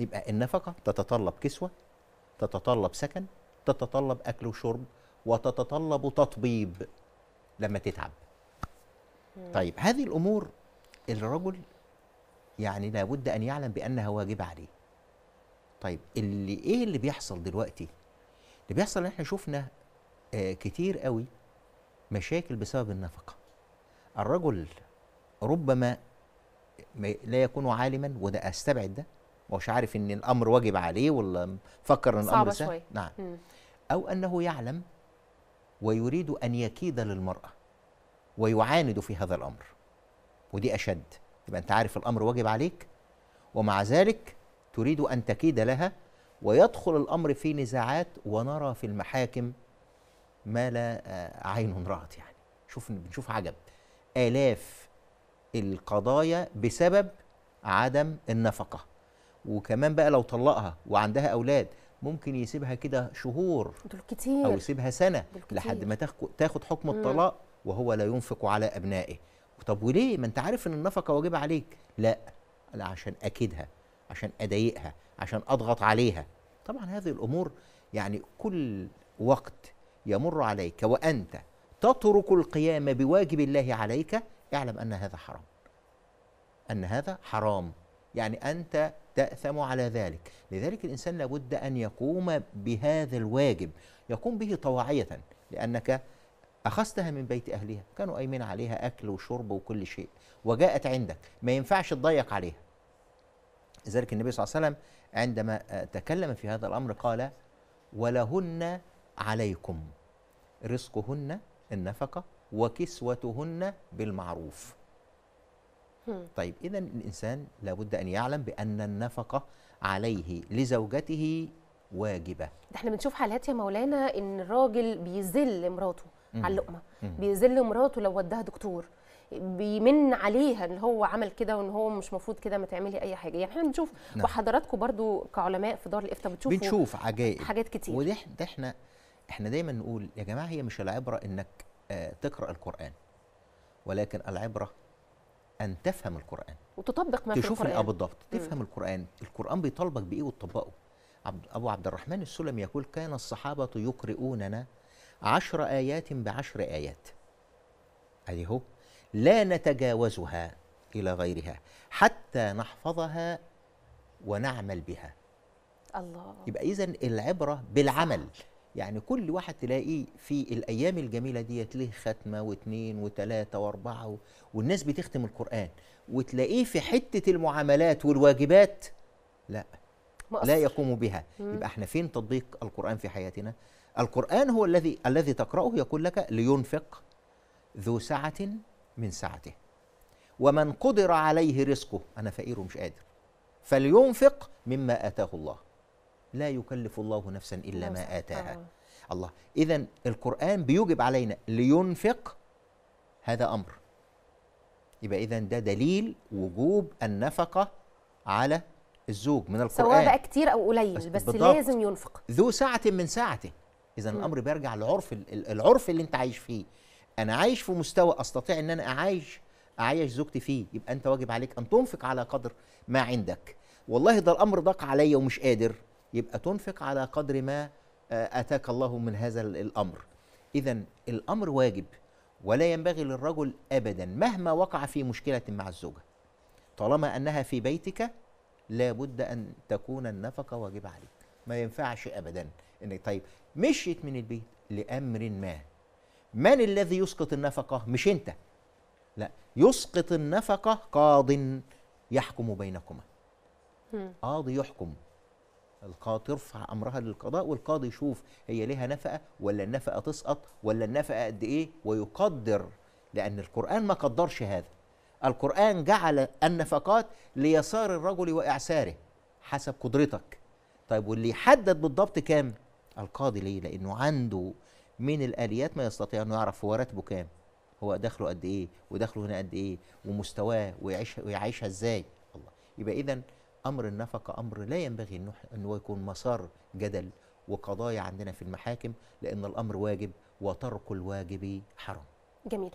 يبقى النفقة تتطلب كسوة تتطلب سكن تتطلب أكل وشرب وتتطلب تطبيب لما تتعب طيب هذه الأمور الرجل يعني لابد أن يعلم بأنها واجبة عليه طيب اللي إيه اللي بيحصل دلوقتي اللي بيحصل إن إحنا شفنا آه كتير قوي مشاكل بسبب النفقة الرجل ربما لا يكون عالما وده أستبعد ده ما هوش عارف ان الامر واجب عليه ولا مفكر ان الامر سهل نعم مم. او انه يعلم ويريد ان يكيد للمراه ويعاند في هذا الامر ودي اشد يبقى انت عارف الامر واجب عليك ومع ذلك تريد ان تكيد لها ويدخل الامر في نزاعات ونرى في المحاكم ما لا آه، عين رأت يعني شوف بنشوف عجب آلاف القضايا بسبب عدم النفقه وكمان بقى لو طلقها وعندها اولاد ممكن يسيبها كده شهور دول كتير او يسيبها سنه لحد ما تاخد حكم الطلاق وهو لا ينفق على ابنائه طب وليه ما انت عارف ان النفقه واجبه عليك لا لا عشان اكدها عشان اضايقها عشان اضغط عليها طبعا هذه الامور يعني كل وقت يمر عليك وانت تترك القيام بواجب الله عليك اعلم ان هذا حرام ان هذا حرام يعني أنت تأثم على ذلك لذلك الإنسان لابد أن يقوم بهذا الواجب يقوم به طواعية لأنك أخذتها من بيت أهلها كانوا أيمن عليها أكل وشرب وكل شيء وجاءت عندك ما ينفعش تضيق عليها لذلك النبي صلى الله عليه وسلم عندما آه، تكلم في هذا الأمر قال ولهن عليكم رزقهن النفقة وكسوتهن بالمعروف طيب إذا الإنسان لابد أن يعلم بأن النفقة عليه لزوجته واجبة ده احنا بنشوف حالات يا مولانا إن الراجل بيذل مراته على اللقمة بيذل مراته لو ودها دكتور بيمن عليها ان هو عمل كده وان هو مش مفروض كده ما تعملي اي حاجه يعني احنا بنشوف نعم. وحضراتكم برضو كعلماء في دار الافتاء بتشوفوا بنشوف عجائب حاجات كتير وده ده احنا احنا دايما نقول يا جماعه هي مش العبره انك آه، تقرا القران ولكن العبره ان تفهم القران وتطبق ما في القران تشوف بالضبط تفهم القران القران بيطالبك بايه وتطبقه ابو عبد الرحمن السلمي يقول كان الصحابه يقرؤوننا عشر ايات بعشر ايات ادي هو لا نتجاوزها الى غيرها حتى نحفظها ونعمل بها الله يبقى اذا العبره بالعمل صح. يعني كل واحد تلاقيه في الايام الجميله ديت ليه ختمه واثنين وثلاثه واربعه و... والناس بتختم القران وتلاقيه في حته المعاملات والواجبات لا مقصر. لا يقوم بها مم. يبقى احنا فين تطبيق القران في حياتنا القران هو الذي الذي تقراه يقول لك لينفق ذو سعه من سعته ومن قدر عليه رزقه انا فقير ومش قادر فلينفق مما اتاه الله لا يكلف الله نفسا إلا ما آتاها الله إذا القرآن بيوجب علينا لينفق هذا أمر يبقى إذا ده دليل وجوب النفقة على الزوج من القرآن سواء بقى كتير أو قليل بس, بس لازم ينفق ذو سعة من ساعته إذا الأمر بيرجع لعرف العرف اللي أنت عايش فيه أنا عايش في مستوى أستطيع أن أنا اعيش اعيش زوجتي فيه يبقى أنت واجب عليك أن تنفق على قدر ما عندك والله ده الأمر ضاق عليا ومش قادر يبقى تنفق على قدر ما آه، اتاك الله من هذا الامر اذا الامر واجب ولا ينبغي للرجل ابدا مهما وقع في مشكله مع الزوجه طالما انها في بيتك لابد ان تكون النفقه واجبه عليك ما ينفعش ابدا ان طيب مشيت من البيت لامر ما من الذي يسقط النفقه مش انت لا يسقط النفقه قاض يحكم بينكما قاضي يحكم القاضي ترفع امرها للقضاء والقاضي يشوف هي ليها نفقه ولا النفقه تسقط ولا النفقه قد ايه ويقدر لان القران ما قدرش هذا القران جعل النفقات ليسار الرجل واعساره حسب قدرتك طيب واللي يحدد بالضبط كام القاضي ليه لانه عنده من الاليات ما يستطيع انه يعرف هو راتبه كام هو دخله قد ايه ودخله هنا قد ايه ومستواه ويعيش ويعيشها ازاي الله يبقى اذا امر النفقه امر لا ينبغي ان هو يكون مسار جدل وقضايا عندنا في المحاكم لان الامر واجب وترك الواجب حرام جميل